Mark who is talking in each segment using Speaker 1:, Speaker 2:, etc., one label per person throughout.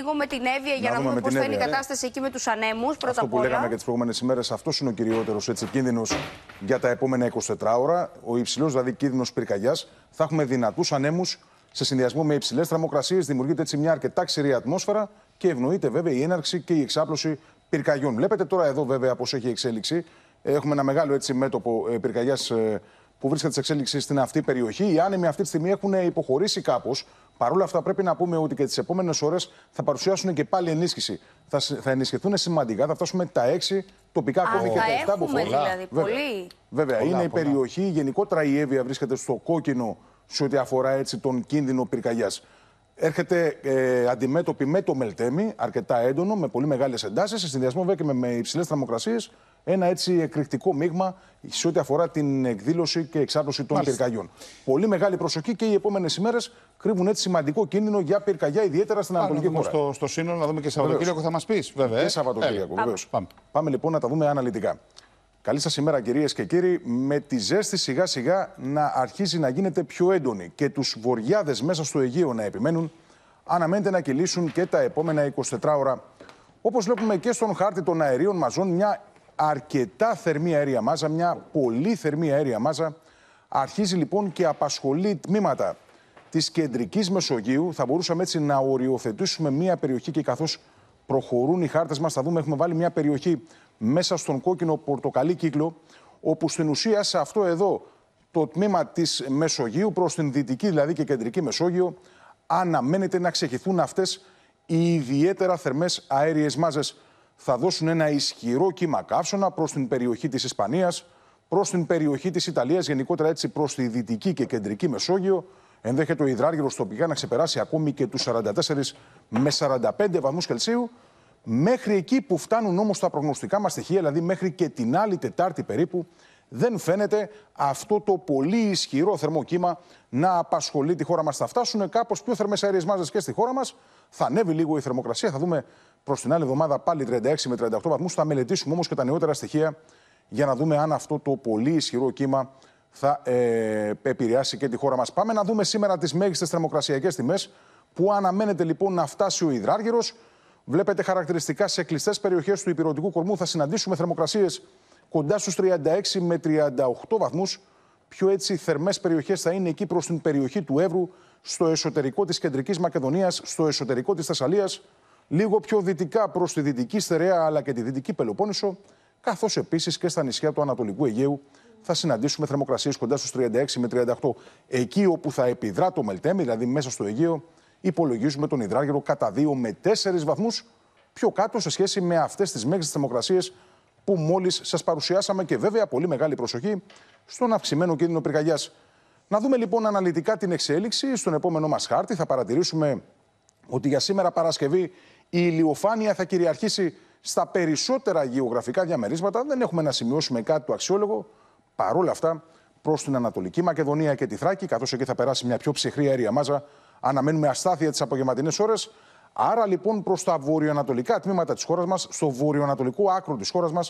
Speaker 1: λίγο με την Εύη για να, να δούμε πώ θα είναι η κατάσταση εκεί με τους ανέμους. Πρώτα που όλα. λέγαμε και τις προηγούμενες ημέρες, αυτός είναι ο κυριότερος κίνδυνος για τα επόμενα 24 ώρα. Ο υψηλός δηλαδή κίνδυνος πυρκαγιάς. Θα έχουμε δυνατούς ανέμους σε συνδυασμό με υψηλές θερμοκρασίες. Δημιουργείται έτσι μια αρκετά ξηρή ατμόσφαιρα και ευνοείται βέβαια η έναρξη και η εξάπλωση πυρκαγιών. Βλέπετε τώρα εδώ βέβαια πώς έχει εξέλιξη. Έχουμε ένα μεγάλο έτσι μέτωπο ε, πυρκαγιάς ε, που βρίσκεται σε εξέλιξη στην αυτή περιοχή. Οι άνεμοι αυτή τη στιγμή έχουν υποχωρήσει κάπως. Παρ' όλα αυτά, πρέπει να πούμε ότι και τις επόμενες ώρες θα παρουσιάσουν και πάλι ενίσχυση. Θα, θα ενισχυθούν σημαντικά, θα φτάσουμε τα έξι τοπικά ακόμη και τα 7 που δηλαδή, Βέβαια, πολύ. Βέβαια είναι η περιοχή, γενικότερα η Εύβοια βρίσκεται στο κόκκινο σε ό,τι αφορά έτσι, τον κίνδυνο πυρκαγιάς. Έρχεται ε, αντιμέτωπη με το Μελτέμι, αρκετά έντονο, με πολύ μεγάλες εντάσεις, σε συνδυασμό βέβαια και με, με υψηλές θερμοκρασίες ένα έτσι εκρηκτικό μείγμα σε ό,τι αφορά την εκδήλωση και εξάπλωση των Μάλιστα. πυρκαγιών. Πολύ μεγάλη προσοχή και οι επόμενες ημέρες κρύβουν έτσι σημαντικό κίνδυνο για πυρκαγιά, ιδιαίτερα στην Ανατολική χώρα. Στο, στο σύνολο, να δούμε και Σαββατοκύριακο, θα μας πεις. Βέβαια. Ε. Και Σαββατοκύριακο, βεβαίως. Πάμε. Πάμε λοιπόν να τα δούμε αναλυτικά. Καλή σας ημέρα κυρίες και κύριοι. Με τη ζέστη σιγά σιγά να αρχίζει να γίνεται πιο έντονη και τους βορειάδε μέσα στο Αιγαίο να επιμένουν, αναμένεται να κυλήσουν και τα επόμενα 24 ώρα. Όπως βλέπουμε και στον χάρτη των αερίων μαζών, μια αρκετά θερμή αέρια μάζα, μια πολύ θερμή αέρια μάζα, αρχίζει λοιπόν και απασχολεί τμήματα της κεντρικής Μεσογείου. Θα μπορούσαμε έτσι να οριοθετήσουμε μια περιοχή και καθώς προχωρούν οι χάρτες μας θα δούμε έχουμε βάλει μια περιοχή μέσα στον κόκκινο πορτοκαλί κύκλο όπου στην ουσία σε αυτό εδώ το τμήμα της Μεσογείου προς την δυτική δηλαδή και κεντρική Μεσόγειο αναμένεται να ξεχυθούν αυτές οι ιδιαίτερα θερμές αέριες μάζες θα δώσουν ένα ισχυρό κύμα καύσωνα προς την περιοχή της Ισπανίας, προς την περιοχή της Ιταλίας, γενικότερα έτσι προς τη δυτική και κεντρική Μεσόγειο. Ενδέχεται ο υδράργυρος τοπικά να ξεπεράσει ακόμη και τους 44 με 45 βαθμούς Κελσίου. Μέχρι εκεί που φτάνουν όμως τα προγνωστικά μας στοιχεία, δηλαδή μέχρι και την άλλη Τετάρτη περίπου, δεν φαίνεται αυτό το πολύ ισχυρό θερμό κύμα να απασχολεί τη χώρα μας. Θα φτάσουν κάπως πιο θερμές αέριες μάζες και στη χώρα μας. Θα ανέβει λίγο η θερμοκρασία, θα δούμε Προς την άλλη εβδομάδα πάλι 36 με 38 βαθμούς. Θα μελετήσουμε όμως και τα νεότερα στοιχεία για να δούμε αν αυτό το πολύ ισχυρό κύμα θα ε, επηρεάσει και τη χώρα μας. Πάμε να δούμε σήμερα τις μέγιστες θερμοκρασιακές τιμές που αναμένεται λοιπόν να φτάσει ο υδράργυρος. Βλέπετε χαρακτηριστικά σε κλειστές περιοχές του υπηρετικού κορμού θα συναντήσουμε θερμοκρασίες κοντά στους 36 με 38 βαθμούς. Πιο έτσι θερμές περιοχές θα είναι εκεί προς την περιοχή του Εύρου, στο εσωτερικό της Κεντρικής Μακεδονίας, στο εσωτερικό της Θεσσαλίας λίγο πιο δυτικά προς τη δυτική Στερεά αλλά και τη δυτική Πελοπόννησο, καθώς επίσης και στα νησιά του Ανατολικού Αιγαίου θα συναντήσουμε θερμοκρασίες κοντά στους 36 με 38. Εκεί όπου θα επιδρά το Μελτέμι, δηλαδή μέσα στο Αιγαίο, υπολογίζουμε τον υδράργυρο κατά 2 με 4 βαθμούς πιο κάτω σε σχέση με αυτές τις μέγιστες θερμοκρασίες που μόλις σας παρουσιάσαμε και βέβαια πολύ μεγάλη προσοχή στον αυξημένο κίνδυνο πυρκαγιάς. Να δούμε λοιπόν αναλυτικά την εξέλιξη στον επόμενό μας χάρτη. Θα παρατηρήσουμε ότι για σήμερα Παρασκευή η ηλιοφάνεια θα κυριαρχήσει στα περισσότερα γεωγραφικά διαμερίσματα. Δεν έχουμε να σημειώσουμε κάτι το αξιόλογο. Παρόλα αυτά, προς την Ανατολική Μακεδονία και τη Θράκη, καθώς εκεί θα περάσει μια πιο ψυχρή αέρια μάζα, αναμένουμε αστάθεια τις απογευματινές ώρες. Άρα λοιπόν προς τα βορειοανατολικά τμήματα της χώρας μας, στο βορειοανατολικό άκρο της χώρας μας,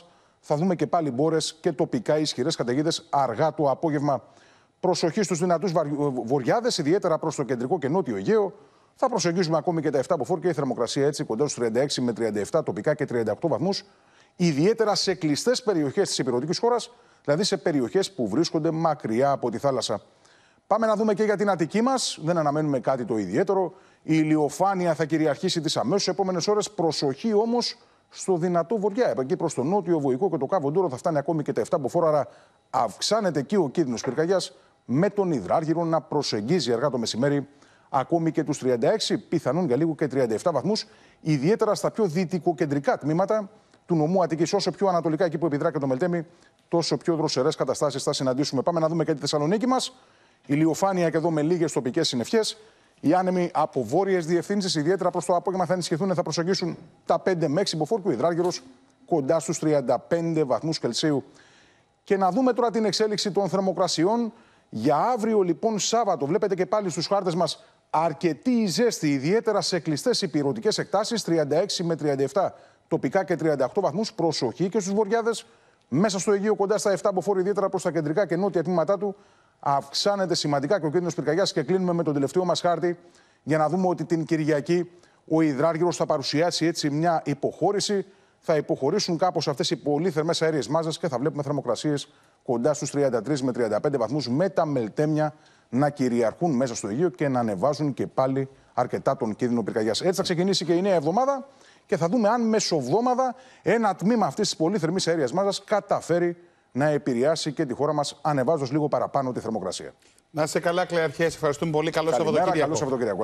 Speaker 1: θα δούμε και πάλι μπόρες και τοπικά ισχυρές καταιγίδες αργά το απόγευμα. Προσοχή στους δυνατούς βορειάδε, ιδιαίτερα προς το κεντρικό και νότιο Αιγαίο. Θα προσεγγίσουμε ακόμη και τα 7 από και η θερμοκρασία έτσι κοντά στους 36 με 37 τοπικά και 38 βαθμούς, ιδιαίτερα σε κλειστές περιοχές της υπηρετικής χώρας, δηλαδή σε περιοχές που βρίσκονται μακριά από τη θάλασσα. Πάμε να δούμε και για την Αττική μας. Δεν αναμένουμε κάτι το ιδιαίτερο. Η ηλιοφάνεια θα κυριαρχήσει τις αμέσως επόμενες ώρες. Προσοχή όμως στο δυνατό βοριά. Εκεί προς το νότιο, Βοϊκό και το κάβο ντούρο θα φτάνει ακόμη και τα 7 μποφόρ. Άρα αυξάνεται εκεί ο κίνδυνος πυρκαγιάς με τον υδράργυρο να προσεγγίζει αργά το μεσημέρι ακόμη και τους 36, πιθανόν για λίγο και 37 βαθμούς, ιδιαίτερα στα πιο δυτικοκεντρικά τμήματα του νομού Αττική. Όσο πιο ανατολικά εκεί που επιδρά και το Μελτέμι, τόσο πιο δροσερές καταστάσεις θα συναντήσουμε. Πάμε να δούμε και τη Θεσσαλονίκη μας. Ηλιοφάνεια και εδώ με λίγες τοπικές συνευχέ. Οι άνεμοι από βόρειες διευθύνσεις, ιδιαίτερα προς το απόγευμα, θα ενισχυθούν, θα προσεγγίσουν τα 5 με 6 του υδράργυρος κοντά στους 35 βαθμούς Κελσίου. Και να δούμε τώρα την εξέλιξη των θερμοκρασιών. Για αύριο λοιπόν Σάββατο, βλέπετε και πάλι στους χάρτες μας Αρκετή η ζέστη, ιδιαίτερα σε κλειστές υπηρετικές εκτάσεις 36 με 37, τοπικά και 38 βαθμούς. Προσοχή και στους βορειάδε. Μέσα στο Αιγείο, κοντά στα 7 μποφόρ, ιδιαίτερα προς τα κεντρικά και νότια τμήματά του, αυξάνεται σημαντικά και ο κίνδυνος πυρκαγιάς. Και κλείνουμε με τον τελευταίο μας χάρτη για να δούμε ότι την Κυριακή ο υδράργυρο θα παρουσιάσει έτσι μια υποχώρηση θα υποχωρήσουν κάπως αυτές οι πολύ θερμές αέριες μάζες και θα βλέπουμε θερμοκρασίες κοντά στους 33 με 35 βαθμούς με τα μελτέμια να κυριαρχούν μέσα στο Αιγείο και να ανεβάζουν και πάλι αρκετά τον κίνδυνο πυρκαγιάς. Έτσι θα ξεκινήσει και η νέα εβδομάδα και θα δούμε αν μεσοβδόμαδα ένα τμήμα αυτής της πολύ θερμής αέριας μάζας καταφέρει να επηρεάσει και τη χώρα μας, ανεβάζοντας λίγο παραπάνω τη θερμοκρασία. Να σε καλά, Κλεαρχέ. Ευχαριστούμε πολύ. Καλό Σαββατοκύριακο. Καλό Σαββατοκύριακο.